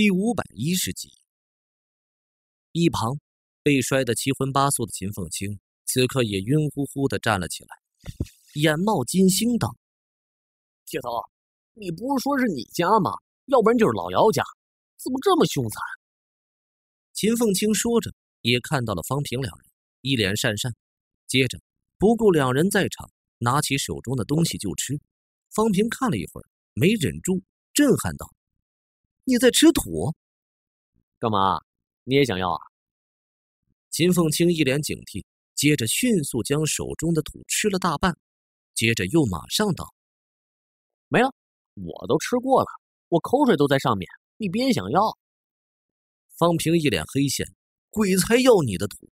第五百一十集。一旁被摔得七荤八素的秦凤青，此刻也晕乎乎的站了起来，眼冒金星道：“铁头，你不是说是你家吗？要不然就是老姚家，怎么这么凶残？”秦凤青说着，也看到了方平两人，一脸讪讪，接着不顾两人在场，拿起手中的东西就吃。方平看了一会儿，没忍住，震撼道。你在吃土，干嘛？你也想要啊？秦凤清一脸警惕，接着迅速将手中的土吃了大半，接着又马上道：“没了，我都吃过了，我口水都在上面，你别想要。”方平一脸黑线，鬼才要你的土。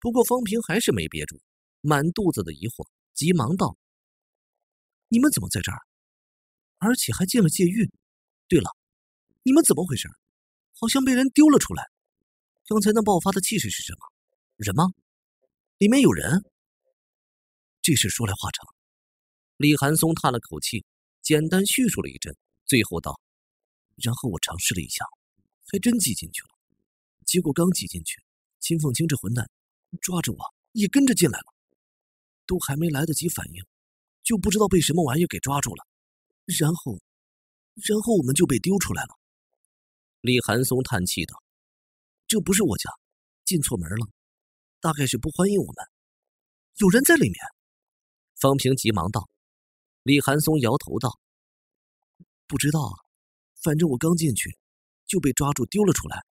不过方平还是没憋住，满肚子的疑惑，急忙道：“你们怎么在这儿？而且还进了戒狱？对了。”你们怎么回事？好像被人丢了出来。刚才那爆发的气势是什么？人吗？里面有人？这事说来话长。李寒松叹了口气，简单叙述了一阵，最后道：“然后我尝试了一下，还真挤进去了。结果刚挤进去，秦凤青这混蛋抓着我也跟着进来了。都还没来得及反应，就不知道被什么玩意给抓住了。然后，然后我们就被丢出来了。”李寒松叹气道：“这不是我家，进错门了，大概是不欢迎我们。有人在里面。”方平急忙道：“李寒松摇头道：‘不知道，啊，反正我刚进去，就被抓住丢了出来。’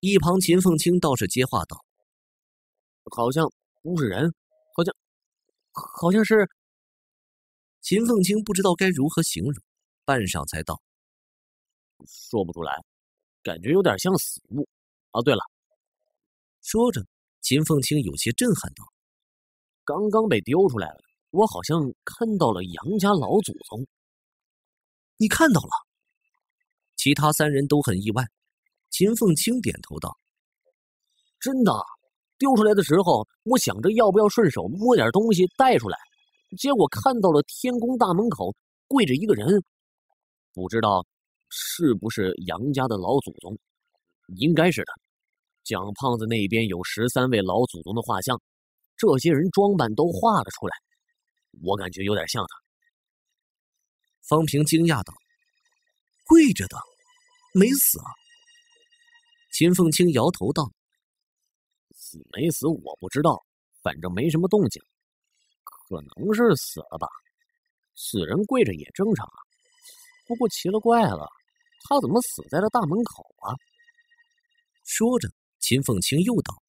一旁秦凤青倒是接话道：‘好像不是人，好像，好像是……’秦凤青不知道该如何形容，半晌才道。”说不出来，感觉有点像死物。哦，对了，说着，秦凤青有些震撼道：“刚刚被丢出来了，我好像看到了杨家老祖宗。”你看到了？其他三人都很意外。秦凤青点头道：“真的，丢出来的时候，我想着要不要顺手摸点东西带出来，结果看到了天宫大门口跪着一个人，不知道。”是不是杨家的老祖宗？应该是的。蒋胖子那边有十三位老祖宗的画像，这些人装扮都画了出来，我感觉有点像他。方平惊讶道：“跪着的，没死啊？”秦凤清摇头道：“死没死我不知道，反正没什么动静，可能是死了吧。死人跪着也正常啊。不过奇了怪了。”他怎么死在了大门口啊？说着，秦凤清又道：“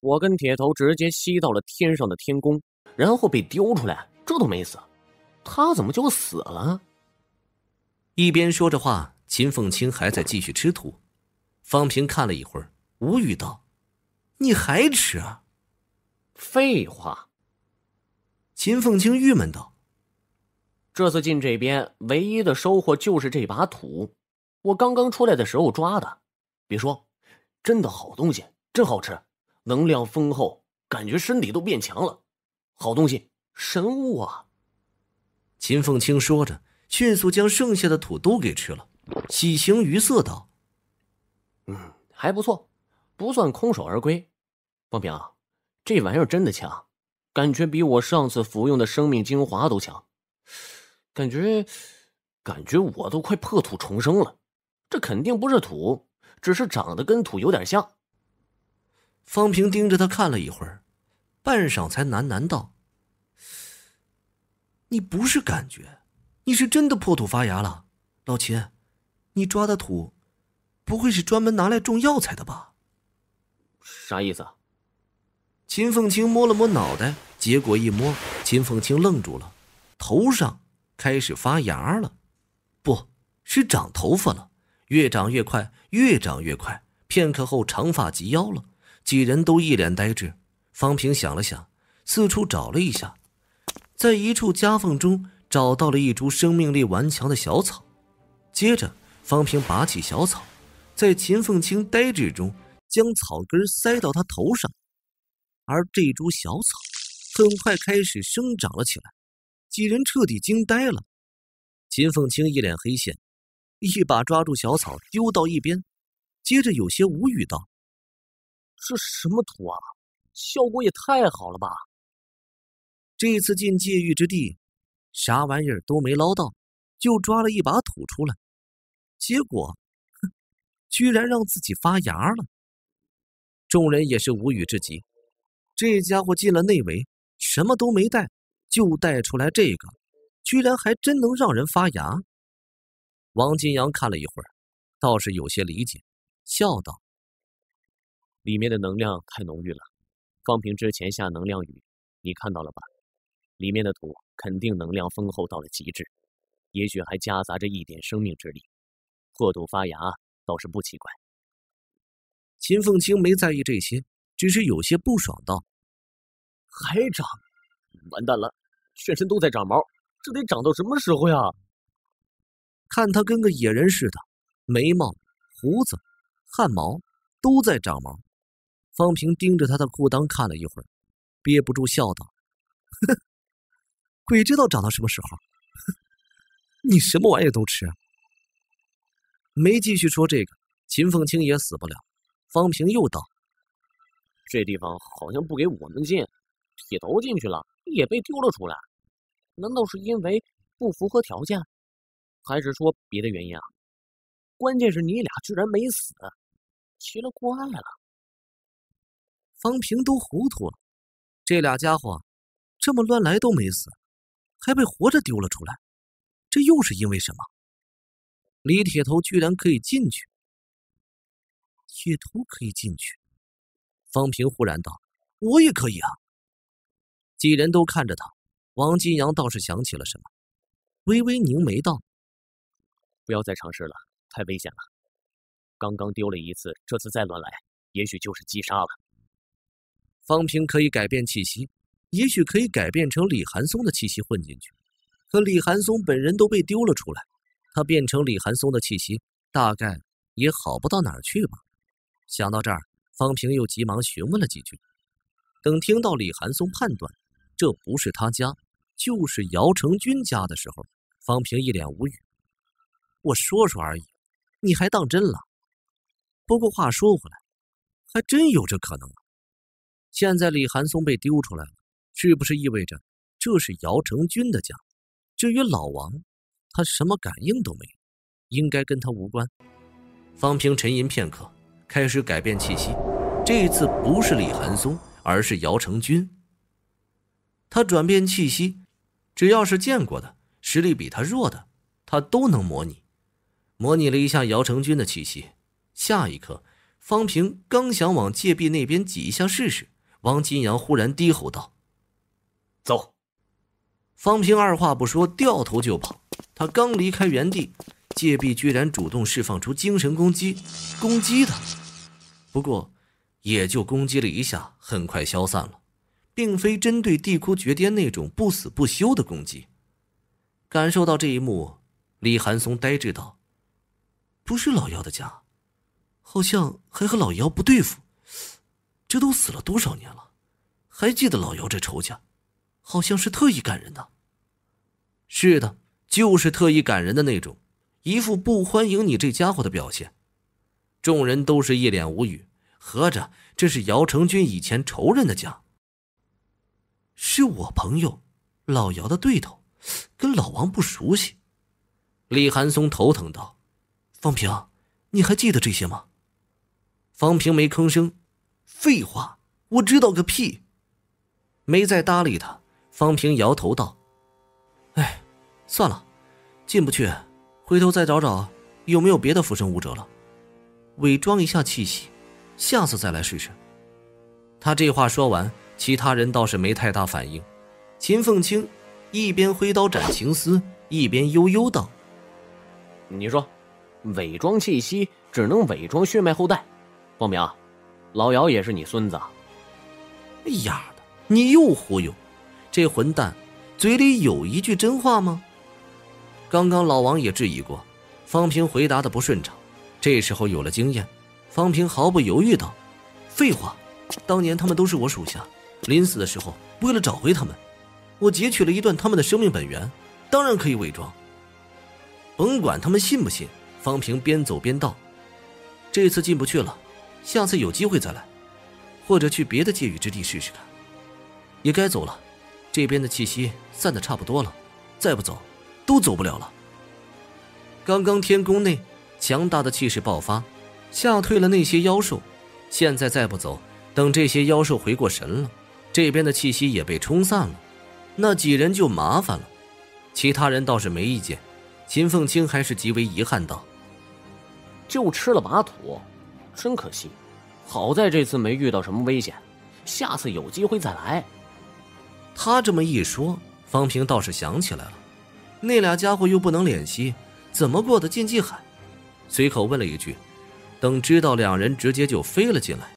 我跟铁头直接吸到了天上的天宫，然后被丢出来，这都没死，他怎么就死了？”一边说着话，秦凤清还在继续吃土。方平看了一会儿，无语道：“你还吃？”“废话。”秦凤清郁闷道。这次进这边唯一的收获就是这把土，我刚刚出来的时候抓的，别说，真的好东西，真好吃，能量丰厚，感觉身体都变强了，好东西，神物啊！秦凤青说着，迅速将剩下的土都给吃了，喜形于色道：“嗯，还不错，不算空手而归。方平，这玩意儿真的强，感觉比我上次服用的生命精华都强。”感觉，感觉我都快破土重生了，这肯定不是土，只是长得跟土有点像。方平盯着他看了一会儿，半晌才喃喃道：“你不是感觉，你是真的破土发芽了，老秦，你抓的土，不会是专门拿来种药材的吧？”啥意思？秦凤清摸了摸脑袋，结果一摸，秦凤清愣住了，头上。开始发芽了，不，是长头发了，越长越快，越长越快。片刻后，长发及腰了，几人都一脸呆滞。方平想了想，四处找了一下，在一处夹缝中找到了一株生命力顽强的小草。接着，方平拔起小草，在秦凤青呆滞中将草根塞到他头上，而这株小草很快开始生长了起来。几人彻底惊呆了，秦凤青一脸黑线，一把抓住小草丢到一边，接着有些无语道：“这什么土啊？效果也太好了吧！这次进界域之地，啥玩意儿都没捞到，就抓了一把土出来，结果居然让自己发芽了。”众人也是无语至极，这家伙进了内围，什么都没带。就带出来这个，居然还真能让人发芽。王金阳看了一会儿，倒是有些理解，笑道：“里面的能量太浓郁了。方平之前下能量雨，你看到了吧？里面的土肯定能量丰厚到了极致，也许还夹杂着一点生命之力。破土发芽倒是不奇怪。”秦凤青没在意这些，只是有些不爽道：“还长，完蛋了！”全身都在长毛，这得长到什么时候呀？看他跟个野人似的，眉毛、胡子、汗毛都在长毛。方平盯着他的裤裆看了一会儿，憋不住笑道：“呵呵，鬼知道长到什么时候。”你什么玩意都吃。没继续说这个，秦凤卿也死不了。方平又道：“这地方好像不给我们进。”铁头进去了，也被丢了出来，难道是因为不符合条件，还是说别的原因啊？关键是你俩居然没死，奇了怪了。方平都糊涂了，这俩家伙这么乱来都没死，还被活着丢了出来，这又是因为什么？李铁头居然可以进去，铁头可以进去，方平忽然道：“我也可以啊。”几人都看着他，王金阳倒是想起了什么，微微凝眉道：“不要再尝试了，太危险了。刚刚丢了一次，这次再乱来，也许就是击杀了。”方平可以改变气息，也许可以改变成李寒松的气息混进去，可李寒松本人都被丢了出来，他变成李寒松的气息，大概也好不到哪儿去吧。想到这儿，方平又急忙询问了几句，等听到李寒松判断。这不是他家，就是姚成军家的时候，方平一脸无语。我说说而已，你还当真了？不过话说回来，还真有这可能。现在李寒松被丢出来了，是不是意味着这是姚成军的家？至于老王，他什么感应都没有，应该跟他无关。方平沉吟片刻，开始改变气息。这次不是李寒松，而是姚成军。他转变气息，只要是见过的、实力比他弱的，他都能模拟。模拟了一下姚成军的气息，下一刻，方平刚想往界壁那边挤一下试试，王金阳忽然低吼道：“走！”方平二话不说，掉头就跑。他刚离开原地，界壁居然主动释放出精神攻击，攻击他。不过，也就攻击了一下，很快消散了。并非针对地窟绝巅那种不死不休的攻击。感受到这一幕，李寒松呆滞道：“不是老姚的家，好像还和老姚不对付。这都死了多少年了，还记得老姚这仇家？好像是特意赶人的。是的，就是特意赶人的那种，一副不欢迎你这家伙的表现。”众人都是一脸无语，合着这是姚成军以前仇人的家。是我朋友，老姚的对头，跟老王不熟悉。李寒松头疼道：“方平，你还记得这些吗？”方平没吭声。废话，我知道个屁。没再搭理他。方平摇头道：“哎，算了，进不去，回头再找找有没有别的附身武者了，伪装一下气息，下次再来试试。”他这话说完。其他人倒是没太大反应，秦凤清一边挥刀斩情丝，一边悠悠道：“你说，伪装气息只能伪装血脉后代。方平，老姚也是你孙子。”哎呀的，你又忽悠！这混蛋嘴里有一句真话吗？刚刚老王也质疑过，方平回答的不顺畅。这时候有了经验，方平毫不犹豫道：“废话，当年他们都是我属下。”临死的时候，为了找回他们，我截取了一段他们的生命本源，当然可以伪装。甭管他们信不信。方平边走边道：“这次进不去了，下次有机会再来，或者去别的界域之地试试看。也该走了，这边的气息散得差不多了，再不走，都走不了了。刚刚天宫内强大的气势爆发，吓退了那些妖兽，现在再不走，等这些妖兽回过神了。”这边的气息也被冲散了，那几人就麻烦了。其他人倒是没意见，秦凤清还是极为遗憾道：“就吃了把土，真可惜。好在这次没遇到什么危险，下次有机会再来。”他这么一说，方平倒是想起来了，那俩家伙又不能脸息，怎么过的禁忌海？随口问了一句，等知道两人直接就飞了进来，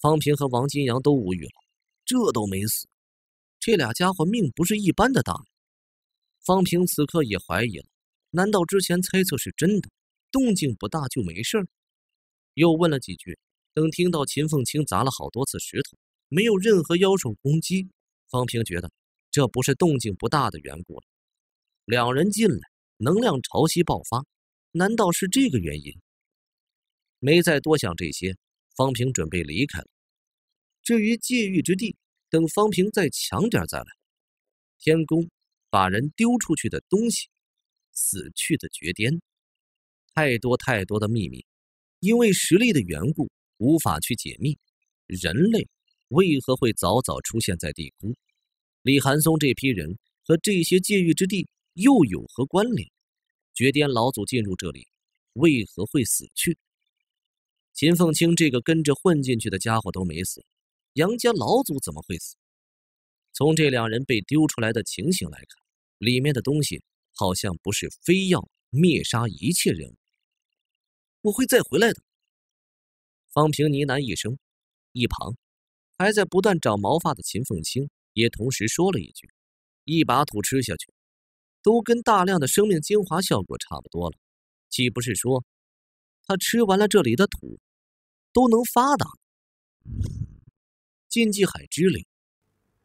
方平和王金阳都无语了。这都没死，这俩家伙命不是一般的大。方平此刻也怀疑了，难道之前猜测是真的？动静不大就没事儿？又问了几句，等听到秦凤青砸了好多次石头，没有任何妖兽攻击，方平觉得这不是动静不大的缘故了。两人进来，能量潮汐爆发，难道是这个原因？没再多想这些，方平准备离开了。至于界域之地，等方平再强点再来。天宫把人丢出去的东西，死去的绝巅，太多太多的秘密，因为实力的缘故无法去解密。人类为何会早早出现在地宫？李寒松这批人和这些界域之地又有何关联？绝巅老祖进入这里，为何会死去？秦凤清这个跟着混进去的家伙都没死。杨家老祖怎么会死？从这两人被丢出来的情形来看，里面的东西好像不是非要灭杀一切人物。我会再回来的。方平呢喃一声，一旁，还在不断长毛发的秦凤青也同时说了一句：“一把土吃下去，都跟大量的生命精华效果差不多了，岂不是说，他吃完了这里的土，都能发达？”禁忌海之灵，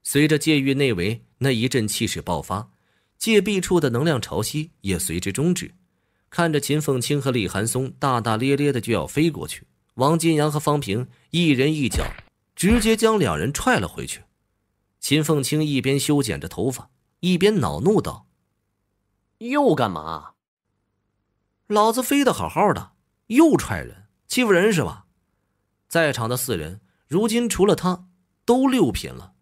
随着界域内围那一阵气势爆发，界壁处的能量潮汐也随之终止。看着秦凤清和李寒松大大咧咧的就要飞过去，王金阳和方平一人一脚，直接将两人踹了回去。秦凤清一边修剪着头发，一边恼怒道：“又干嘛？老子飞的好好的，又踹人，欺负人是吧？”在场的四人，如今除了他。都六品了，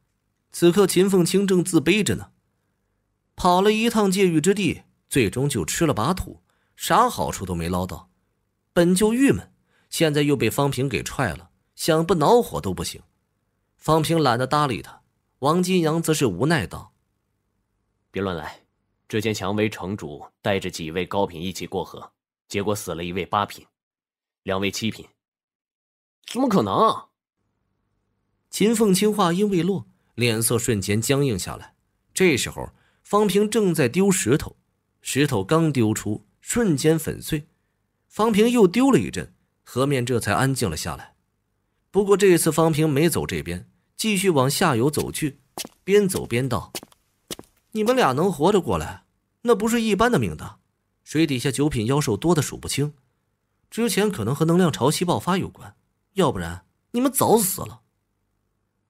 此刻秦凤清正自卑着呢。跑了一趟界域之地，最终就吃了把土，啥好处都没捞到，本就郁闷，现在又被方平给踹了，想不恼火都不行。方平懒得搭理他，王金阳则是无奈道：“别乱来。”这间蔷薇城主带着几位高品一起过河，结果死了一位八品，两位七品。怎么可能？秦凤卿话音未落，脸色瞬间僵硬下来。这时候，方平正在丢石头，石头刚丢出，瞬间粉碎。方平又丢了一阵，河面这才安静了下来。不过这次方平没走这边，继续往下游走去，边走边道：“你们俩能活着过来，那不是一般的命大。水底下九品妖兽多的数不清，之前可能和能量潮汐爆发有关，要不然你们早死了。”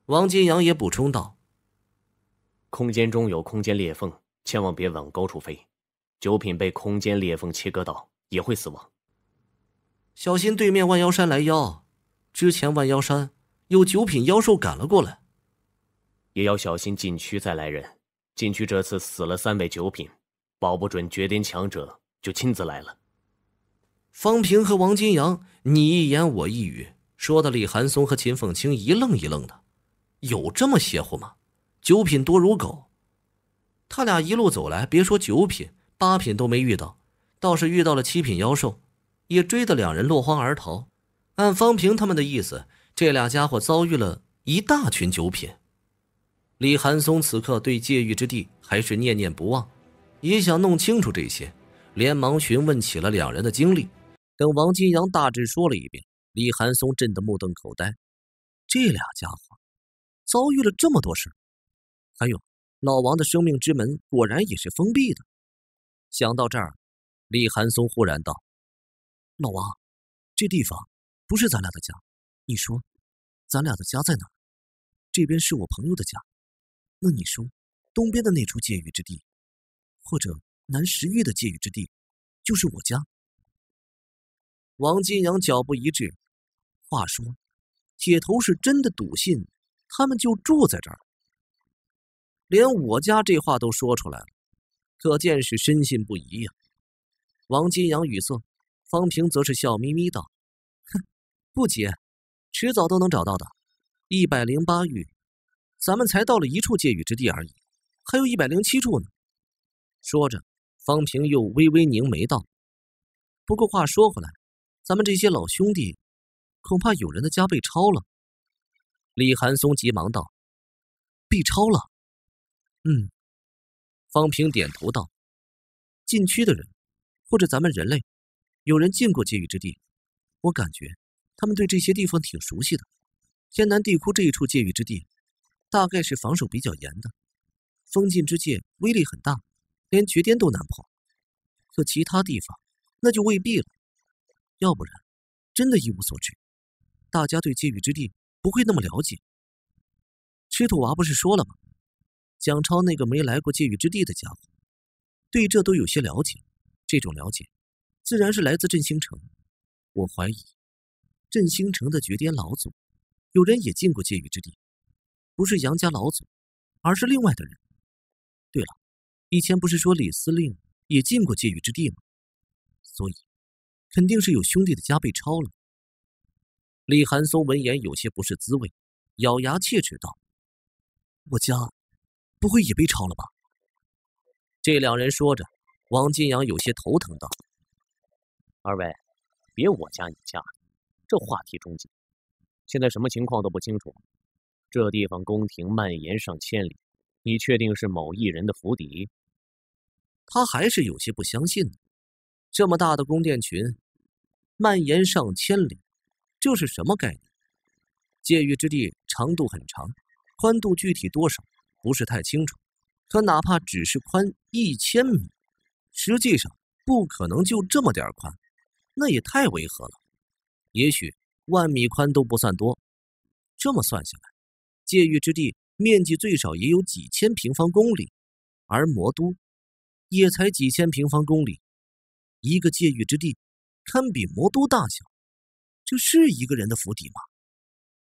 王金阳也补充道：“空间中有空间裂缝，千万别往高处飞。九品被空间裂缝切割到也会死亡。小心对面万妖山来妖，之前万妖山有九品妖兽赶了过来，也要小心禁区再来人。禁区这次死了三位九品，保不准绝巅强者就亲自来了。”方平和王金阳你一言我一语，说的李寒松和秦凤青一愣一愣的。有这么邪乎吗？九品多如狗，他俩一路走来，别说九品，八品都没遇到，倒是遇到了七品妖兽，也追得两人落荒而逃。按方平他们的意思，这俩家伙遭遇了一大群九品。李寒松此刻对界域之地还是念念不忘，也想弄清楚这些，连忙询问起了两人的经历。等王金阳大致说了一遍，李寒松震得目瞪口呆，这俩家伙！遭遇了这么多事，还有，老王的生命之门果然也是封闭的。想到这儿，李寒松忽然道：“老王，这地方不是咱俩的家，你说，咱俩的家在哪？这边是我朋友的家，那你说，东边的那处界域之地，或者南十域的界域之地，就是我家？”王金阳脚步一滞。话说，铁头是真的笃信。他们就住在这儿，连我家这话都说出来了，可见是深信不疑呀。王金阳语塞，方平则是笑眯眯道：“哼，不急，迟早都能找到的。一百零八域，咱们才到了一处界域之地而已，还有一百零七处呢。”说着，方平又微微凝眉道：“不过话说回来，咱们这些老兄弟，恐怕有人的家被抄了。”李寒松急忙道：“B 超了。”嗯，方平点头道：“禁区的人，或者咱们人类，有人进过界域之地。我感觉他们对这些地方挺熟悉的。天南地窟这一处界域之地，大概是防守比较严的，封禁之界威力很大，连绝巅都难破。可其他地方，那就未必了。要不然，真的一无所知。大家对界域之地……”不会那么了解。吃土娃不是说了吗？蒋超那个没来过界域之地的家伙，对这都有些了解。这种了解，自然是来自振兴城。我怀疑，振兴城的绝巅老祖，有人也进过界域之地，不是杨家老祖，而是另外的人。对了，以前不是说李司令也进过界域之地吗？所以，肯定是有兄弟的家被抄了。李寒松闻言有些不是滋味，咬牙切齿道：“我家，不会也被抄了吧？”这两人说着，王金阳有些头疼道：“二位，别我家你家这话题终结。现在什么情况都不清楚，这地方宫廷蔓延上千里，你确定是某一人的府邸？”他还是有些不相信呢。这么大的宫殿群，蔓延上千里。这是什么概念？界域之地长度很长，宽度具体多少不是太清楚。可哪怕只是宽一千米，实际上不可能就这么点宽，那也太违和了。也许万米宽都不算多。这么算下来，界域之地面积最少也有几千平方公里，而魔都也才几千平方公里，一个界域之地堪比魔都大小。这是一个人的府邸吗？